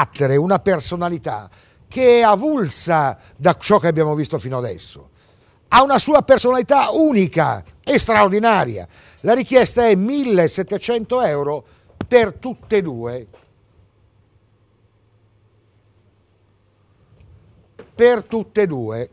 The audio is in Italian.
carattere, una personalità che è avulsa da ciò che abbiamo visto fino adesso. Ha una sua personalità unica e straordinaria. La richiesta è 1700 euro per tutte e due. Per tutte e due.